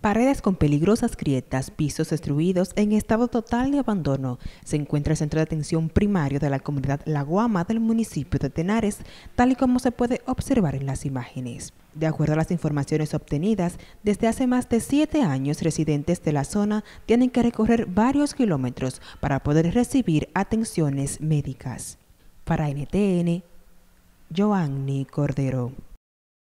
Paredes con peligrosas grietas, pisos destruidos en estado total de abandono. Se encuentra el centro de atención primario de la comunidad La Guama del municipio de Tenares, tal y como se puede observar en las imágenes. De acuerdo a las informaciones obtenidas, desde hace más de siete años residentes de la zona tienen que recorrer varios kilómetros para poder recibir atenciones médicas. Para NTN, Joanny Cordero.